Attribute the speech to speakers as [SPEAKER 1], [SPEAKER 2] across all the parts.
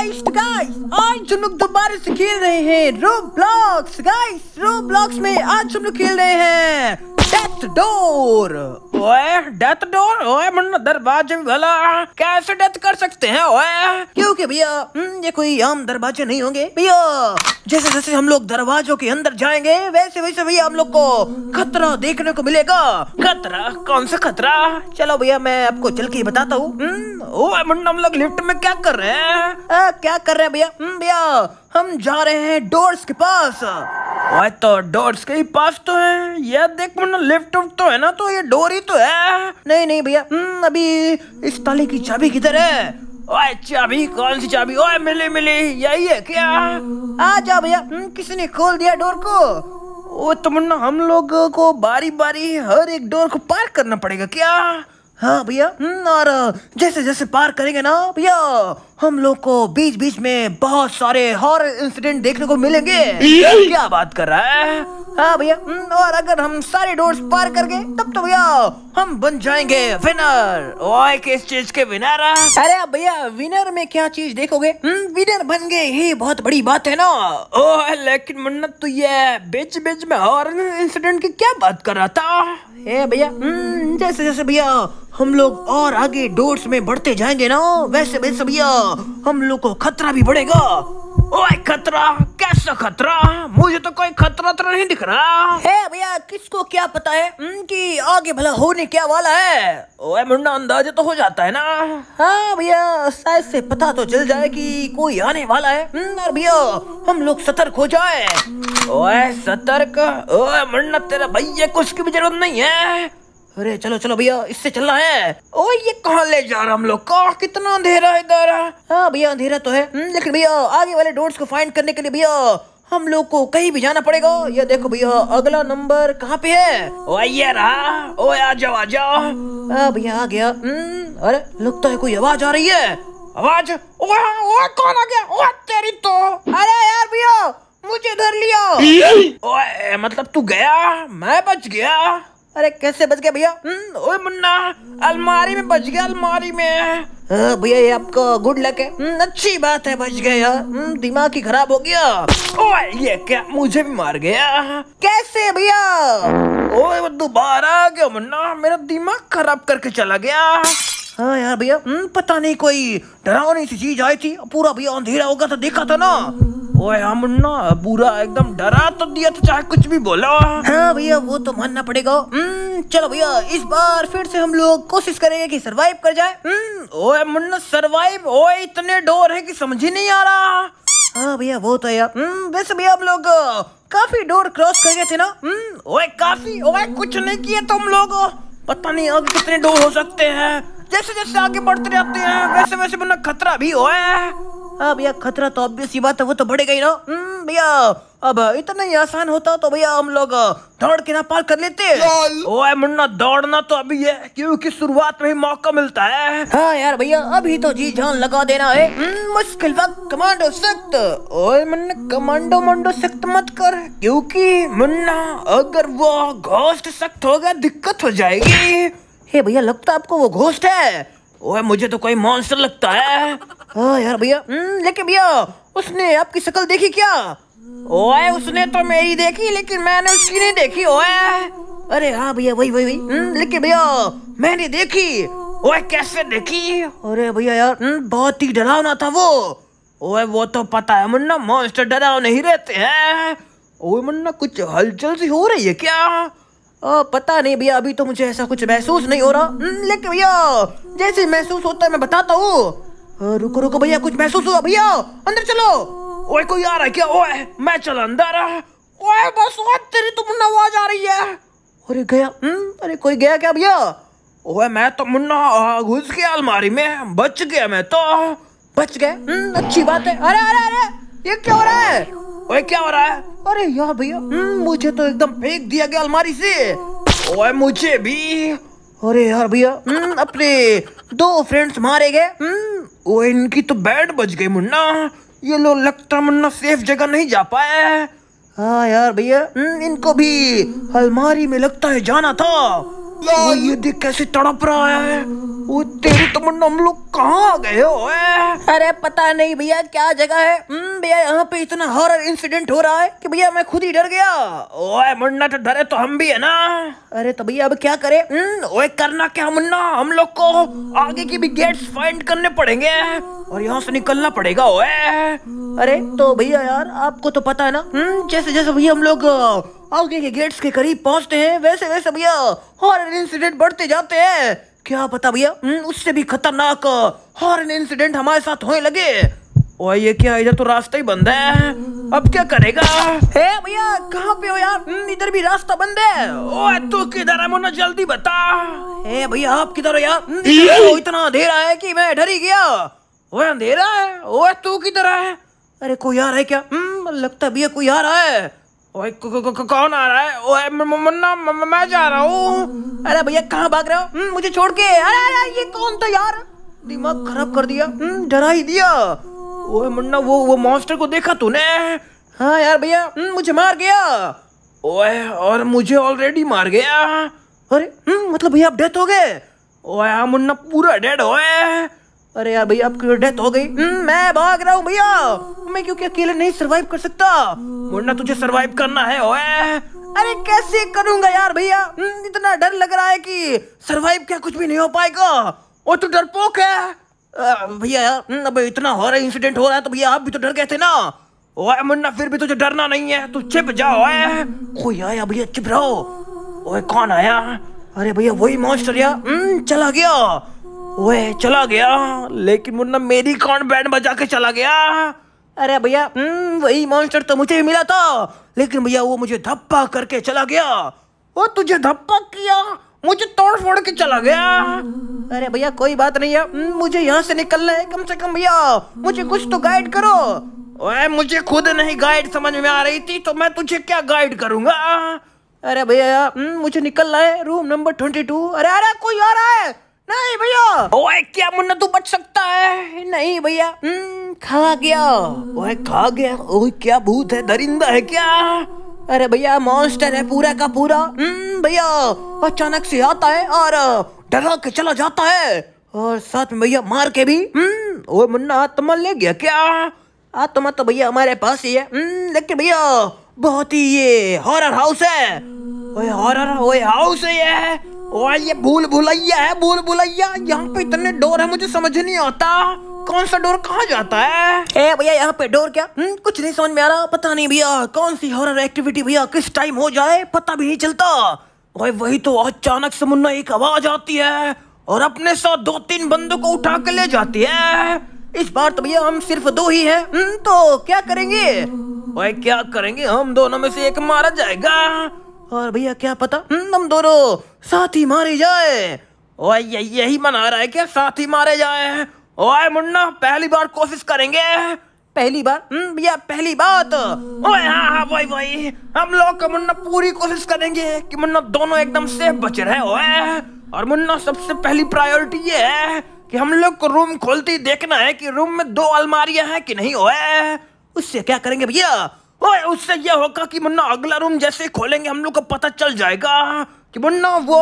[SPEAKER 1] Guys guys आज हम लोग दोबारा से खेल रहे हैं रोब्लॉक्स गाइस रोब्लॉक्स में आज हम लोग खेल रहे हैं डेथ डोर ओए डेथ डोर ओए मुन्ना दरवाजे में भला कैसे डेथ कर सकते हैं ओए क्योंकि भैया हम्म, ये कोई आम दरवाजे नहीं होंगे भैया जैसे जैसे हम लोग दरवाजों के अंदर जाएंगे वैसे वैसे भैया हम लोग को खतरा देखने को मिलेगा खतरा कौन सा खतरा चलो भैया मैं आपको चल के बताता हूँ हम्म, हम लोग लिफ्ट में क्या कर रहे हैं क्या कर रहे हैं भैया हम्म, भैया हम जा रहे हैं डोर्स के पास वह तो डोर्स के ही पास तो है ये देख मुन्ना लिफ्ट उफ तो है ना तो ये डोर ही तो है नहीं नहीं भैया हम्म, अभी इस ताले की चाबी किधर है ओए चाबी कौन सी चाबी ओए मिली मिली यही है क्या आ जाओ भैया हम्म, किसने खोल दिया डोर को ओ तुमना हम लोग को बारी बारी हर एक डोर को पार करना पड़ेगा क्या हाँ भैया हम्म, और जैसे जैसे पार करेंगे ना भैया हम लोग को बीच बीच में बहुत सारे हॉर इंसिडेंट देखने को मिलेंगे क्या बात कर रहा है हाँ भैया हम्म, और अगर हम सारे डोर्स पार कर गए तब तो भैया हम बन जाएंगे विनर ओए किस चीज के विनर अरे भैया विनर में क्या चीज देखोगे विनर हम्म, बन गए ये बहुत बड़ी बात है ना ओ लेकिन मन्नत तो ये बीच बीच में हॉर इंसिडेंट की क्या बात कर रहा था हे भैया हम्म, जैसे जैसे भैया हम लोग और आगे डोर्स में बढ़ते जाएंगे ना वैसे वैसे भैया हम लोग को खतरा भी बढ़ेगा ओए खतरा कैसा खतरा मुझे तो कोई खतरा तो नहीं दिख रहा है भैया किसको क्या पता है कि आगे भला होने क्या वाला है ओए मुंडा अंदाजे तो हो जाता है ना हाँ भैया शायद से पता तो चल जाए कि कोई आने वाला है और भैया हम लोग सतर्क हो जाए ओए सतर्क ओए मुंडा तेरा भैया कुछ की भी जरूरत नहीं है अरे चलो चलो भैया इससे चलना है ओ ये कहाँ ले जा रहा हम लोग कहा कितना अंधेरा है दारा हाँ भैया अंधेरा तो है हम्म, लेकिन भैया आगे वाले डोर्स को फाइंड करने के लिए भैया हम लोग को कहीं भी जाना पड़ेगा ये देखो भैया अगला नंबर कहाँ पे है ओ ये रहा ओ आ जाओ आ जाओ हाँ भैया आ गया हम्म, अरे लगता है कोई आवाज आ रही है आवाज ओ हाँ, कौन आ गया ओ तेरी तो अरे यार भैया मुझे धर लिया ओए मतलब तू गया मैं बच गया अरे कैसे बच गया भैया हम्म, ओए मुन्ना अलमारी में बच गया अलमारी में हाँ, भैया ये आपको गुड लक है हम्म, अच्छी बात है बच गया हम्म, दिमाग ही खराब हो गया ओए ये क्या मुझे भी मार गया कैसे भैया ओए दोबारा आ गया मुन्ना मेरा दिमाग खराब करके चला गया हाँ यार भैया पता नहीं कोई डरावनी सी चीज आई थी पूरा भैया अंधेरा हो गया था देखा था ना ओए हम ना एकदम डरा तो दिया था चाहे कुछ भी बोला हाँ भैया वो तो मानना पड़ेगा हम्म, चलो भैया इस बार फिर से हम लोग कोशिश करेंगे कि सरवाइव कर जाए हम्म, ओए मुन्ना सरवाइव ओए इतने डोर है कि समझ ही नहीं आ रहा हाँ भैया वो तो यार हम्म, वैसे भैया हम लोग काफी डोर क्रॉस कर गए थे ना ओए काफी ओए कुछ नहीं किए तुम लोग पता नहीं आगे कितने डोर हो सकते हैं जैसे जैसे आगे बढ़ते रहते हैं वैसे वैसे मुन्ना खतरा भी हो हाँ भैया खतरा तो ऑब्वियस ही बात है वो तो बढ़ेगा ही ना हम्म, भैया अब इतना ही आसान होता तो भैया हम लोग दौड़ के ना पार कर लेते ओए मुन्ना दौड़ना तो अभी है क्योंकि शुरुआत में ही मौका मिलता है हाँ यार भैया अभी तो जी जान लगा देना है हम्म, मुश्किल वक्त कमांडो सख्त ओए मुन्ना कमांडो मंडो सख्त मत कर क्योंकि मुन्ना अगर वो घोष्ट सख्त हो गया दिक्कत हो जाएगी हे भैया लगता आपको वो घोष्ट है ओए मुझे तो कोई मॉन्स्टर लगता है आ, हाँ यार भैया हम्म, लेकिन भैया उसने आपकी शक्ल देखी क्या ओए उसने तो मेरी देखी लेकिन मैंने उसकी नहीं देखी ओए अरे हाँ भैया वही वही वही हम्म, लेकिन भैया मैंने देखी ओए कैसे देखी अरे भैया यार हम्म, बहुत ही डरावना था वो ओए वो तो पता है मुन्ना मॉन्स्टर डराव नहीं रहते हैं ओए मुन्ना कुछ हलचल सी हो रही है क्या आ, पता नहीं भैया अभी तो मुझे ऐसा कुछ महसूस नहीं हो रहा हम्म, लेकिन भैया जैसे महसूस होता है मैं बताता हूँ रुको रुको भैया कुछ महसूस हुआ भैया अंदर चलो ओए कोई आ रहा है क्या ओए मैं चल अंदर ओए बस ओए तेरी तो मुन्ना आवाज आ रही है अरे गया हम्म, अरे कोई गया क्या भैया ओए मैं तो मुन्ना घुस गया अलमारी में बच गया मैं तो बच गए हम्म, अच्छी बात है अरे अरे अरे ये क्या हो रहा है ओए क्या हो रहा है अरे यार भैया हम्म, मुझे तो एकदम फेंक दिया गया अलमारी से ओए मुझे भी अरे यार भैया हम्म, अपने दो फ्रेंड्स मारे गए हम्म, ओए इनकी तो बैंड बज गई मुन्ना ये लो लगता मुन्ना सेफ जगह नहीं जा पाया है हाँ यार भैया इनको भी अलमारी में लगता है जाना था ये देख कैसे तड़प रहा है ओ तेरी तो हम लोग कहाँ गए हो अरे पता नहीं भैया क्या जगह है हम्म, भैया यहाँ पे इतना हॉरर इंसिडेंट हो रहा है कि भैया मैं खुद ही डर गया ओए मुन्ना तो डरे तो हम भी है ना अरे तो भैया अब क्या करे हम्म, ओए करना क्या मुन्ना हम लोग को आगे की भी गेट्स फाइंड करने पड़ेंगे और यहाँ से निकलना पड़ेगा ओए अरे तो भैया यार आपको तो पता है ना हम्म, जैसे जैसे भैया हम लोग आगे के गेट्स के करीब पहुँचते हैं वैसे वैसे भैया हॉरर इंसिडेंट बढ़ते जाते हैं क्या पता भैया हम्म, उससे भी खतरनाक हॉर्न इंसिडेंट हमारे साथ होने लगे और ये क्या इधर तो रास्ता ही बंद है अब क्या करेगा हे भैया कहाँ पे हो यार हम्म, इधर भी रास्ता बंद है ओए तू किधर है मुन्ना जल्दी बता हे भैया आप किधर हो यार तो इतना अंधेरा है कि मैं डर ही गया ओए अंधेरा है ओए तू किधर है अरे कोई यार है क्या हम्म, लगता भैया कोई यार है ओए कौन आ रहा है ओए मुन्ना मैं जा रहा हूँ अरे भैया कहाँ भाग रहे हो हम्म, मुझे छोड़ के अरे अरे ये कौन था यार दिमाग खराब कर दिया हम्म, डरा ही दिया ओए मुन्ना वो वो मॉन्स्टर को देखा तूने हाँ यार भैया हम्म, मुझे मार गया ओए और मुझे ऑलरेडी मार गया अरे मतलब भैया आप डेथ हो गए ओए हाँ, मुन्ना पूरा डेड ओए अरे यार भैया आपकी डेथ तो हो गई हम्म, मैं भाग रहा हूँ भैया मैं क्योंकि अकेले नहीं सरवाइव कर सकता वरना तुझे सरवाइव करना है ओए अरे कैसे करूंगा यार भैया हम्म, इतना डर लग रहा है कि सरवाइव क्या कुछ भी नहीं हो पाएगा और तू डरपोक है भैया यार हम्म, अब इतना हो रहा इंसिडेंट हो रहा है तो भैया आप भी तो डर गए थे ना ओए मुन्ना फिर भी तुझे डरना नहीं है तू छिप जा ओए कोई आया भैया छिप रहो ओए कौन आया अरे भैया वही मॉन्स्टर यार चला गया ओए चला गया लेकिन मुन्ना मेरी कौन बैंड बजा के चला गया अरे भैया हम्म, वही मॉन्स्टर तो मुझे भी मिला था लेकिन भैया वो मुझे धप्पा करके चला गया वो तुझे धप्पा किया मुझे तोड़ फोड़ के चला गया अरे भैया कोई बात नहीं है हम्म, मुझे यहाँ से निकलना है कम से कम भैया मुझे कुछ तो गाइड करो ओए मुझे खुद नहीं गाइड समझ में आ रही थी तो मैं तुझे क्या गाइड करूंगा अरे भैया हम्म, मुझे निकलना है रूम नंबर ट्वेंटी टू अरे अरे कोई आ रहा है नहीं भैया ओए क्या मुन्ना तू बच सकता है नहीं भैया हम्म, खा गया ओए खा गया ओए क्या भूत है दरिंदा है क्या अरे भैया मॉन्स्टर है पूरा का पूरा हम्म, भैया अचानक से आता है और डरा के चला जाता है और साथ में भैया मार के भी हम्म, ओए मुन्ना आत्मा ले गया क्या आत्मा तो भैया हमारे पास ही है लेकिन भैया बहुत ही ये हॉरर हाउस है ओए हॉरर ओए हाउस है ये और ये भूल भुलैया है भूल भुलैया यहाँ पे इतने डोर है मुझे समझ नहीं आता कौन सा डोर कहाँ जाता है ए भैया यहाँ पे डोर क्या हुँ? हम्म, कुछ नहीं समझ में आ रहा पता नहीं भैया कौन सी हॉरर एक्टिविटी भैया किस टाइम हो जाए पता भी नहीं चलता भाई वही तो अचानक से मुन्ना एक आवाज आती है और अपने साथ दो तीन बंदों को उठा के ले जाती है इस बार तो भैया हम सिर्फ दो ही है हम्म, तो क्या करेंगे भाई क्या करेंगे हम दोनों में से एक मारा जाएगा और भैया क्या पता हम्म, हम दोनों साथ ही मारे जाए ओए यही मना रहा है क्या साथ ही मारे जाए ओए मुन्ना पहली बार कोशिश करेंगे पहली बार हम्म, भैया पहली बात ओए हाँ हाँ वही वही हम लोग का मुन्ना पूरी कोशिश करेंगे कि मुन्ना दोनों एकदम सेफ बच रहे ओए और मुन्ना सबसे पहली प्रायोरिटी ये है कि हम लोग को रूम खोलते ही देखना है कि रूम में दो अलमारियां हैं कि नहीं ओए उससे क्या करेंगे भैया ओए उससे यह होगा कि मुन्ना अगला रूम जैसे खोलेंगे हम लोग को पता चल जाएगा कि मुन्ना वो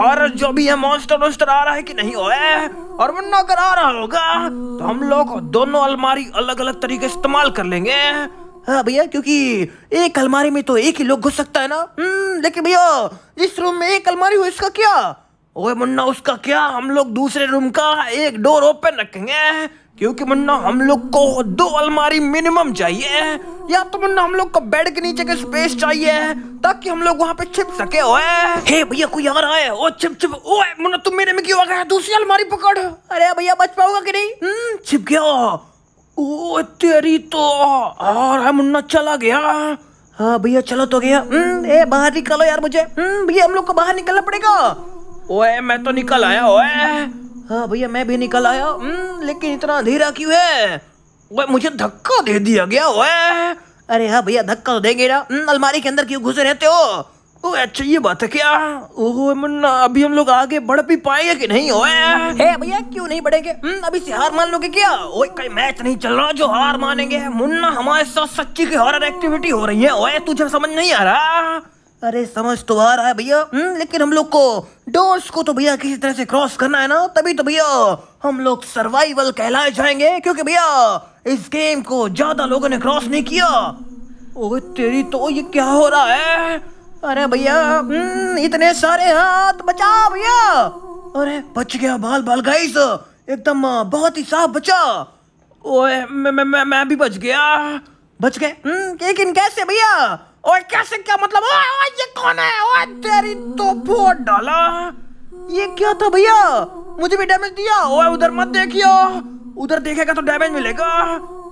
[SPEAKER 1] हॉरर जो भी है मॉन्स्टर वोस्टर आ रहा है कि नहीं ओए और मुन्ना अगर आ रहा होगा तो हम लोग दोनों अलमारी अलग अलग तरीके इस्तेमाल कर लेंगे हाँ भैया क्योंकि एक अलमारी में तो एक ही लोग घुस सकता है ना हम्म, लेकिन भैया इस रूम में एक अलमारी हो इसका क्या ओए मुन्ना उसका क्या हम लोग दूसरे रूम का एक डोर ओपन रखेंगे क्योंकि मुन्ना हम लोग को दो अलमारी मिनिमम चाहिए या तो मुन्ना हम लोग को बेड के नीचे के स्पेस चाहिए ताकि हम लोग वहाँ पे छिप सके ओए हे भैया कोई आ रहा है ओ छिप छिप ओए मुन्ना तुम मेरे में क्यों आ गया दूसरी अलमारी पकड़ अरे भैया बच पाओगे कि नहीं हम्म, छिप गया ओ तेरी तो और है मुन्ना चला गया हाँ भैया चलो तो गया हम्म, ए बाहर निकलो यार मुझे हम्म, भैया हम लोग को बाहर निकलना पड़ेगा ओए मैं तो निकल आया ओए हाँ भैया मैं भी निकल आया हम्म, लेकिन इतना अंधेरा क्यों है वह मुझे धक्का दे दिया गया वह अरे हाँ भैया धक्का तो देंगे ना हम्म, अलमारी के अंदर क्यों घुसे रहते हो ओ अच्छा ये बात है क्या ओह मुन्ना अभी हम लोग आगे बढ़ भी पाएंगे कि नहीं ओए हम्म। हे भैया क्यों नहीं बढ़ेंगे अभी से हार मान लोगे क्या ओए कहीं मैच नहीं चल रहा जो हार मानेंगे मुन्ना हमारे साथ सच्ची की हॉरर एक्टिविटी हो रही है ओए तुझे समझ नहीं आ रहा अरे समझ तो आ रहा है भैया हम्म, लेकिन हम लोग को डोर्स को तो भैया किसी तरह से क्रॉस करना है ना तभी तो भैया हम लोग सर्वाइवल कहलाए जाएंगे क्योंकि भैया इस गेम को ज्यादा लोगों ने क्रॉस नहीं किया ओए तेरी तो ये क्या हो रहा है अरे भैया हम्म, इतने सारे हाथ बचा भैया अरे बच गया बाल बाल गाइस एकदम बहुत ही साफ बचा ओए मैं मैं मैं भी बच गया बच गए हम्म, लेकिन कैसे भैया ओए कैसे क्या मतलब ओए ओए ये कौन है ओए तेरी तो फोड़ डाला ये क्या था भैया मुझे भी डैमेज दिया ओए उधर मत देखियो उधर देखेगा तो डैमेज मिलेगा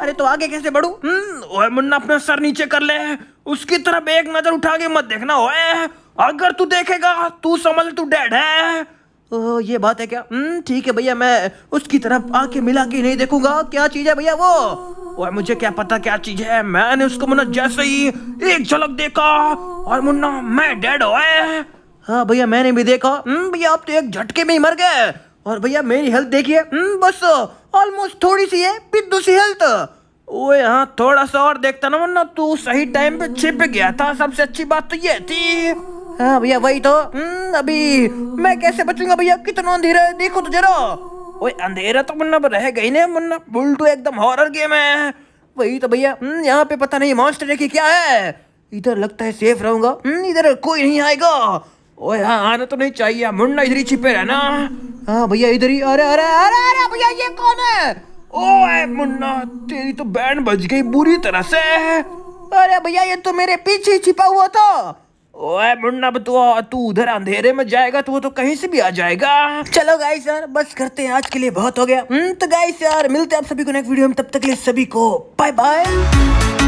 [SPEAKER 1] अरे तो आगे कैसे बढ़ू हम्म, ओए मुन्ना अपना सर नीचे कर ले उसकी तरफ एक नजर उठा के मत देखना ओए अगर तू देखेगा तू समझ तू डेड है ओ, ये बात है क्या हम्म, ठीक है भैया मैं उसकी तरफ आके मिला के नहीं देखूंगा क्या चीज है भैया वो और मुझे क्या पता क्या चीज है मैंने उसको मुन्ना जैसे ही एक झलक देखा और मुन्ना मैं डेड हो हाँ भैया मैंने भी देखा हम्म, भैया आप तो एक झटके में ही मर गए और भैया मेरी हेल्थ देखिए हम्म, बस ऑलमोस्ट थोड़ी सी है पिद्दू सी हेल्थ ओए हाँ थोड़ा सा और देखता ना मुन्ना तू सही टाइम पे छिप गया था सबसे अच्छी बात तो ये थी हाँ भैया वही तो अभी मैं कैसे बचूंगा भैया कितना अंधेरा है देखो तो जरा ओए अंधेरा तो मुन्ना रह गई ना मुन्ना बुलटू एकदम हॉरर गेम है वही तो भैया यहाँ पे पता नहीं मॉन्स्टर है कि क्या है इधर लगता है सेफ रहूंगा इधर कोई नहीं आएगा ओए हाँ आना तो नहीं चाहिए मुन्ना इधर ही छिपे रहना हाँ भैया इधर ही अरे अरे अरे अरे भैया ये कौन है ओए मुन्ना तेरी तो बैंड बज गई बुरी तरह से अरे भैया ये तो मेरे पीछे छिपा हुआ था ओए मुन्ना तू तो, तू उधर अंधेरे में जाएगा तो वो तो कहीं से भी आ जाएगा चलो गाइस यार बस करते हैं आज के लिए बहुत हो गया हम्म, तो गाइस यार मिलते हैं आप सभी को नेक्स्ट वीडियो में तब तक के लिए सभी को बाय बाय